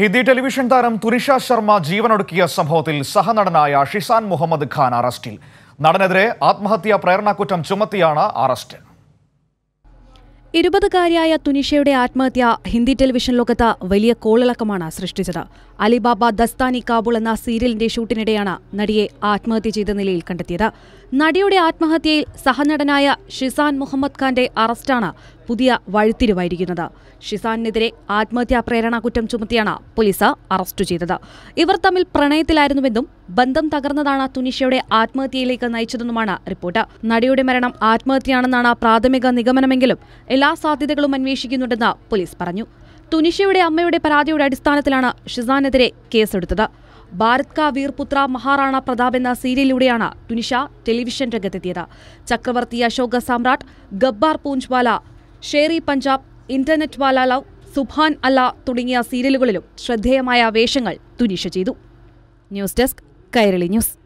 Hindi television താരം തുരിഷ ശർമ്മ ജീവനൊടുക്കിയ സംഭവത്തിൽ സഹനടനായ ഷിസാൻ മുഹമ്മദ് ഖാൻ അറസ്റ്റിൽ നടനെതിരെ ആത്മഹത്യാ പ്രേരണാക്കുറ്റം ചുമത്തിയാണ് അറസ്റ്റ് ഇരുപതുകാരിയായ തുനിഷയുടെ ആത്മഹത്യ ഹിന്ദി ടെലിവിഷൻ ലോകത്ത് വലിയ കോളിളക്കമാണ് സൃഷ്ടിച്ചത് അലിബാബ ദസ്താനി കാബൂൾ എന്ന സീരിയലിന്റെ ഷൂട്ടിനിടെയാണ് നടിയെ ആത്മഹത്യ ചെയ്ത നിലയിൽ കണ്ടെത്തിയത് നടിയുടെ ആത്മഹത്യയിൽ സഹനടനായ ഷിസാൻ മുഹമ്മദ് ഖാന്റെ അറസ്റ്റാണ് പുതിയ വഴിത്തിരിവായിരിക്കുന്നത് ഷിസാനെതിരെ ആത്മഹത്യാ പ്രേരണ കുറ്റം ചുമത്തിയാണ് പോലീസ് അറസ്റ്റ് ചെയ്തത് ഇവർ തമ്മിൽ പ്രണയത്തിലായിരുന്നുവെന്നും ബന്ധം തകർന്നതാണ് തുനിഷയുടെ ആത്മഹത്യയിലേക്ക് നയിച്ചതെന്നുമാണ് റിപ്പോർട്ട് നടിയുടെ മരണം ആത്മഹത്യയാണെന്നാണ് പ്രാഥമിക നിഗമനമെങ്കിലും എല്ലാ സാധ്യതകളും അന്വേഷിക്കുന്നുണ്ടെന്ന് പോലീസ് പറഞ്ഞു തുനിഷയുടെ അമ്മയുടെ പരാതിയുടെ അടിസ്ഥാനത്തിലാണ് ഷിസാനെതിരെ കേസെടുത്തത് ഭാരത് കാ വീർപുത്ര മഹാറാണ പ്രതാപ് എന്ന സീരിയലിലൂടെയാണ് തുനിഷ ടെലിവിഷൻ രംഗത്തെത്തിയത് ചക്രവർത്തി അശോക സാമ്രാട്ട് ഗബ്ബാർ പൂഞ്ച്വാല ഷേറി പഞ്ചാബ് ഇന്റർനെറ്റ് വാലാലവ് സുഭാൻ അല്ല തുടങ്ങിയ സീരിയലുകളിലും ശ്രദ്ധേയമായ വേഷങ്ങൾ തുനിഷ ചെയ്തു ന്യൂസ് ഡെസ്ക് കൈരളി ന്യൂസ്